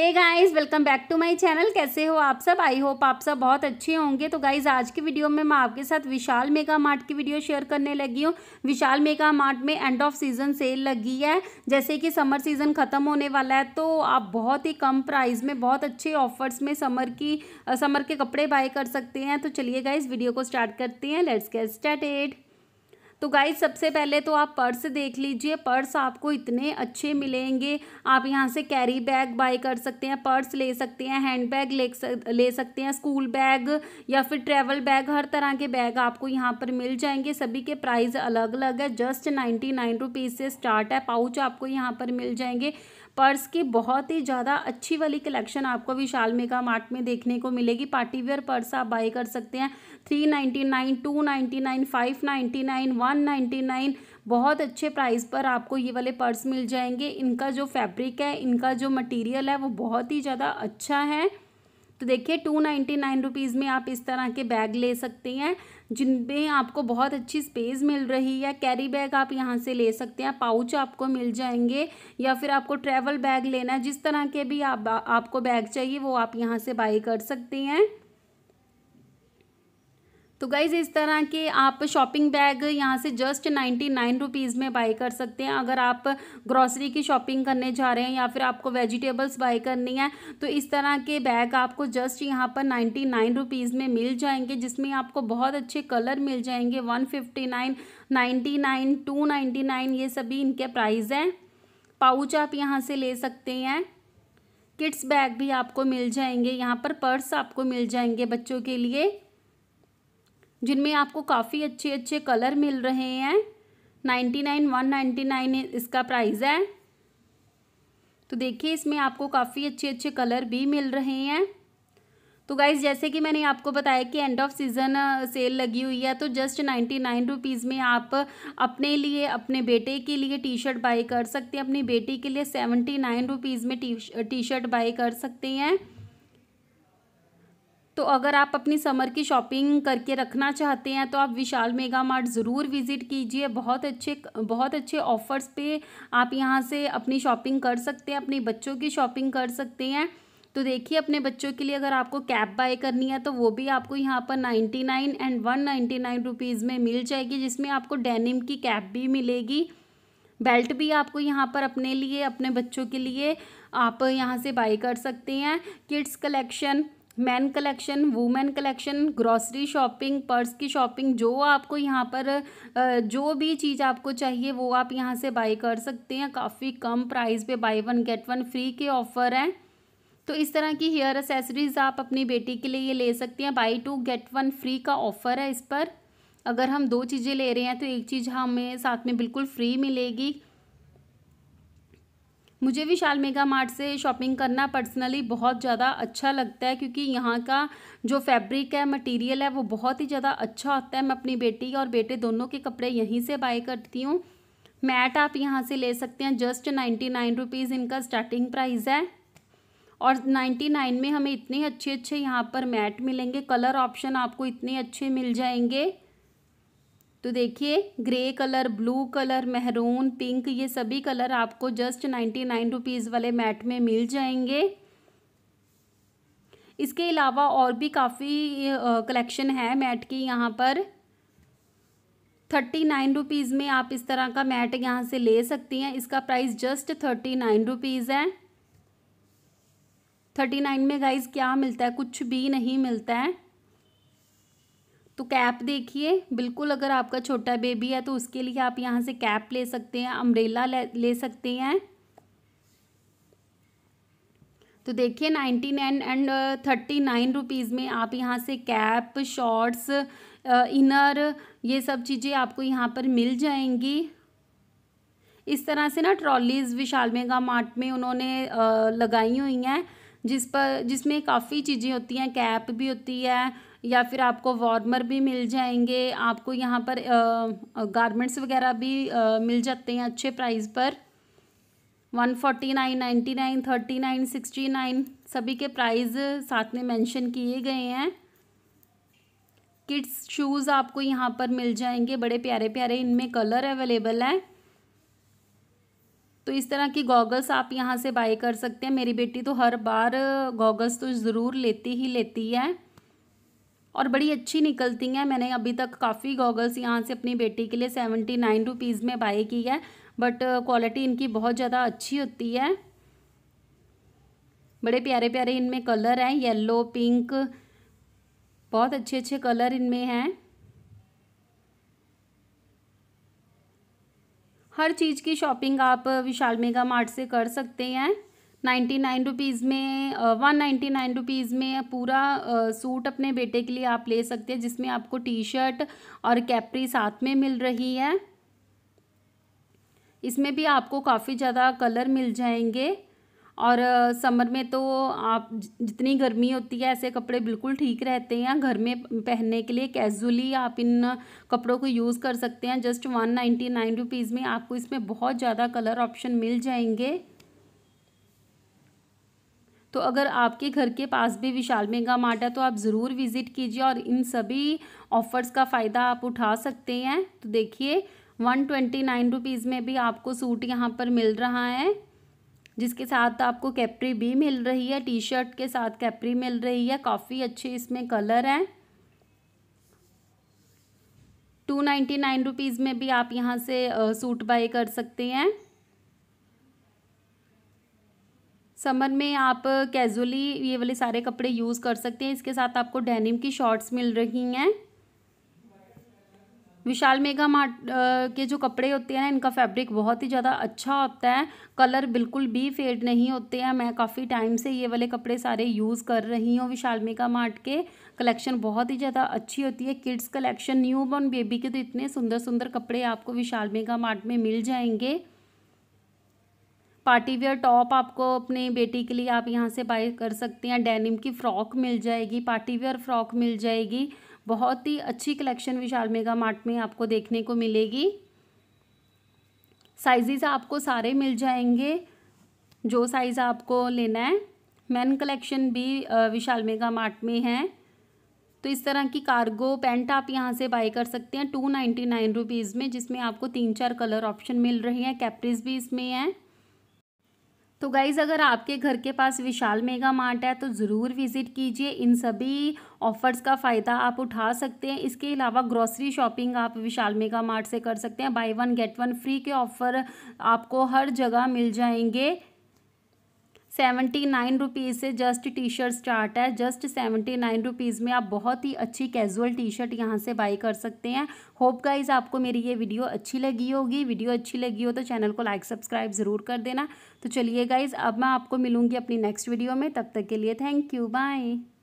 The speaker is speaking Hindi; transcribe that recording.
hey guys welcome back to my channel कैसे हो आप सब आई होप आप सब बहुत अच्छे होंगे तो गाइस आज की वीडियो में मैं आपके साथ विशाल मेगा मार्ट की वीडियो शेयर करने लगी हूँ विशाल मेगा मार्ट में एंड ऑफ सीज़न सेल लगी है जैसे कि समर सीज़न ख़त्म होने वाला है तो आप बहुत ही कम प्राइस में बहुत अच्छे ऑफर्स में समर की समर के कपड़े बाय कर सकते हैं तो चलिए गाइज़ वीडियो को स्टार्ट करते हैं लेट्स गेट स्टार्टेड तो गाइज सबसे पहले तो आप पर्स देख लीजिए पर्स आपको इतने अच्छे मिलेंगे आप यहाँ से कैरी बैग बाय कर सकते हैं पर्स ले सकते हैं हैंड बैग ले ले सकते हैं स्कूल बैग या फिर ट्रैवल बैग हर तरह के बैग आपको यहाँ पर मिल जाएंगे सभी के प्राइस अलग अलग है जस्ट नाइन्टी नाइन रुपीज़ से स्टार्ट है पाउच आपको यहाँ पर मिल जाएंगे पर्स की बहुत ही ज़्यादा अच्छी वाली कलेक्शन आपको विशाल मेगा मार्ट में देखने को मिलेगी पार्टीवेयर पर्स आप बाई कर सकते हैं three ninety nine two ninety nine five ninety nine one ninety nine बहुत अच्छे प्राइस पर आपको ये वाले पर्स मिल जाएंगे इनका जो फैब्रिक है इनका जो मटेरियल है वो बहुत ही ज़्यादा अच्छा है तो देखिए टू नाइन्टी नाइन रुपीज़ में आप इस तरह के बैग ले सकते हैं जिनमें आपको बहुत अच्छी स्पेस मिल रही है कैरी बैग आप यहाँ से ले सकते हैं पाउच आपको मिल जाएंगे या फिर आपको ट्रैवल बैग लेना है जिस तरह के भी आप आपको बैग चाहिए वो आप यहाँ से बाई कर सकते हैं तो गाइज़ इस तरह के आप शॉपिंग बैग यहाँ से जस्ट नाइन्टी नाइन रुपीज़ में बाई कर सकते हैं अगर आप ग्रॉसरी की शॉपिंग करने जा रहे हैं या फिर आपको वेजिटेबल्स बाई करनी है तो इस तरह के बैग आपको जस्ट यहाँ पर नाइन्टी नाइन रुपीज़ में मिल जाएंगे जिसमें आपको बहुत अच्छे कलर मिल जाएंगे one fifty nine ninety nine two ninety nine ये सभी इनके प्राइज़ हैं पाउच आप यहाँ से ले सकते हैं किड्स बैग भी आपको मिल जाएंगे यहाँ पर पर्स आपको मिल जाएंगे बच्चों के लिए जिनमें आपको काफ़ी अच्छे अच्छे कलर मिल रहे हैं ninety nine one ninety nine इसका प्राइस है तो देखिए इसमें आपको काफ़ी अच्छे अच्छे कलर भी मिल रहे हैं तो गाइज़ जैसे कि मैंने आपको बताया कि एंड ऑफ सीज़न सेल लगी हुई है तो जस्ट नाइन्टी नाइन रुपीज़ में आप अपने लिए अपने बेटे के लिए टी शर्ट बाई कर सकते हैं अपनी बेटी के लिए सेवेंटी नाइन रुपीज़ में टी शर्ट बाई कर सकते हैं तो अगर आप अपनी समर की शॉपिंग करके रखना चाहते हैं तो आप विशाल मेगा मार्ट ज़रूर विज़िट कीजिए बहुत अच्छे बहुत अच्छे ऑफ़र्स पे आप यहाँ से अपनी शॉपिंग कर सकते हैं अपने बच्चों की शॉपिंग कर सकते हैं तो देखिए अपने बच्चों के लिए अगर आपको कैब बाय करनी है तो वो भी आपको यहाँ पर ninety nine and one ninety nine rupees में मिल जाएगी जिसमें आपको डेनिम की कैब भी मिलेगी बेल्ट भी आपको यहाँ पर अपने लिए अपने बच्चों के लिए आप यहाँ से बाई कर सकते हैं kids collection man collection women collection grocery shopping purse की शॉपिंग जो आपको यहाँ पर जो भी चीज़ आपको चाहिए वो आप यहाँ से बाई कर सकते हैं काफ़ी कम प्राइस पे buy one get one free के ऑफ़र हैं तो इस तरह की हेयर एसेसरीज़ आप अपनी बेटी के लिए ये ले सकते हैं buy two get one free का ऑफ़र है इस पर अगर हम दो चीज़ें ले रहे हैं तो एक चीज़ हमें साथ में बिल्कुल फ्री मिलेगी मुझे विशाल मेगा मार्ट से शॉपिंग करना पर्सनली बहुत ज़्यादा अच्छा लगता है क्योंकि यहाँ का जो फैब्रिक है मटेरियल है वो बहुत ही ज़्यादा अच्छा होता है मैं अपनी बेटी और बेटे दोनों के कपड़े यहीं से बाय करती हूँ मैट आप यहाँ से ले सकते हैं जस्ट नाइन्टी नाइन रुपीज़ इनका स्टार्टिंग प्राइस है और नाइन्टी नाइन में हमें इतने अच्छे अच्छे यहाँ पर मैट मिलेंगे कलर ऑप्शन आपको इतने अच्छे मिल जाएंगे तो देखिए ग्रे कलर ब्लू कलर मेहरून पिंक ये सभी कलर आपको जस्ट नाइन्टी नाइन रुपीज़ वाले मैट में मिल जाएंगे इसके अलावा और भी काफ़ी कलेक्शन है मैट की यहाँ पर थर्टी नाइन रुपीज़ में आप इस तरह का मैट यहाँ से ले सकती हैं इसका price just thirty nine rupees है थर्टी नाइन में गाइज़ क्या मिलता है कुछ भी नहीं मिलता है तो कैप देखिए बिल्कुल अगर आपका छोटा बेबी है तो उसके लिए आप यहाँ से कैप ले सकते हैं अम्ब्रेला ले, ले सकते हैं तो देखिए ninety nine and thirty nine rupees में आप यहाँ से कैप शॉर्ट्स इनर ये सब चीज़ें आपको यहाँ पर मिल जाएंगी इस तरह से ना ट्रॉलीज़ विशाल मेगा मार्ट में उन्होंने लगाई हुई हैं जिस पर जिसमें काफ़ी चीज़ें होती हैं कैप भी होती है या फिर आपको वार्मर भी मिल जाएंगे आपको यहाँ पर गारमेंट्स वगैरह भी आ, मिल जाते हैं अच्छे प्राइस पर one forty nine ninety nine thirty nine sixty nine सभी के प्राइस साथ में मेंशन किए गए हैं किड्स शूज़ आपको यहाँ पर मिल जाएंगे बड़े प्यारे प्यारे इनमें कलर अवेलेबल है तो इस तरह की गॉगल्स आप यहाँ से बाय कर सकते हैं मेरी बेटी तो हर बार गॉगल्स तो ज़रूर लेती ही लेती है और बड़ी अच्छी निकलती हैं मैंने अभी तक काफ़ी गॉगल्स यहाँ से अपनी बेटी के लिए सेवेंटी नाइन रुपीज़ में बाई की है बट क्वालिटी इनकी बहुत ज़्यादा अच्छी होती है बड़े प्यारे प्यारे इनमें कलर हैं येलो पिंक बहुत अच्छे अच्छे कलर इनमें हैं हर चीज़ की शॉपिंग आप विशाल मेगा मार्ट से कर सकते हैं नाइन्टी नाइन रुपीज़ में वन नाइन्टी नाइन रुपीज़ में पूरा सूट अपने बेटे के लिए आप ले सकते हैं जिसमें आपको टी शर्ट और कैपरी साथ में मिल रही है इसमें भी आपको काफ़ी ज़्यादा कलर मिल जाएंगे और समर में तो आप जितनी गर्मी होती है ऐसे कपड़े बिल्कुल ठीक रहते हैं घर में पहनने के लिए कैजुअली आप इन कपड़ों को यूज़ कर सकते हैं just one ninety nine rupees में आपको इसमें बहुत ज़्यादा कलर ऑप्शन मिल जाएंगे तो अगर आपके घर के पास भी विशाल मेगा मार्ट है तो आप ज़रूर विज़िट कीजिए और इन सभी ऑफ़र्स का फ़ायदा आप उठा सकते हैं तो देखिए वन ट्वेंटी नाइन रुपीज़ में भी आपको सूट यहाँ पर मिल रहा है जिसके साथ आपको कैपरी भी मिल रही है टी शर्ट के साथ कैपरी मिल रही है काफ़ी अच्छे इसमें कलर हैं टू नाइन्टी नाइन रुपीज़ में भी आप यहाँ से सूट बाय कर सकते हैं समर में आप कैजुअली ये वाले सारे कपड़े यूज़ कर सकते हैं इसके साथ आपको डेनिम की शॉर्ट्स मिल रही हैं विशाल मेगा मार्ट के जो कपड़े होते हैं इनका फैब्रिक बहुत ही ज़्यादा अच्छा होता है कलर बिल्कुल भी फेड नहीं होते हैं मैं काफ़ी टाइम से ये वाले कपड़े सारे यूज़ कर रही हूँ विशाल मेगा मार्ट के कलेक्शन बहुत ही ज़्यादा अच्छी होती है kids collection new born baby के तो इतने सुंदर सुंदर कपड़े आपको विशाल मेगा मार्ट में मिल जाएंगे पार्टी वेयर टॉप आपको अपनी बेटी के लिए आप यहाँ से बाय कर सकते हैं डेनिम की फ़्रॉक मिल जाएगी पार्टी वेयर फ़्रॉक मिल जाएगी बहुत ही अच्छी कलेक्शन विशाल मेगा मार्ट में आपको देखने को मिलेगी साइजेस आपको सारे मिल जाएंगे जो साइज़ आपको लेना है मैन कलेक्शन भी विशाल मेगा मार्ट में है तो इस तरह की कार्गो पैंट आप यहाँ से बाई कर सकते हैं टू नाइन्टी नाइन रुपीज़ में जिसमें आपको तीन चार कलर ऑप्शन मिल रही हैं कैप्रीज भी इसमें हैं तो गाइज़ अगर आपके घर के पास विशाल मेगा मार्ट है तो ज़रूर विज़िट कीजिए इन सभी ऑफ़र्स का फ़ायदा आप उठा सकते हैं इसके अलावा ग्रॉसरी शॉपिंग आप विशाल मेगा मार्ट से कर सकते हैं buy one get one free के ऑफ़र आपको हर जगह मिल जाएंगे सेवेंटी नाइन रुपीज़ से जस्ट टी शर्ट स्टार्ट है जस्ट सेवेंटी नाइन रुपीज़ में आप बहुत ही अच्छी कैजुअल टी शर्ट यहाँ से बाई कर सकते हैं होप गाइज आपको मेरी ये वीडियो अच्छी लगी होगी वीडियो अच्छी लगी हो तो चैनल को लाइक सब्सक्राइब ज़रूर कर देना तो चलिए गाइज अब मैं आपको मिलूँगी अपनी नेक्स्ट वीडियो में तब तक के लिए थैंक यू बाय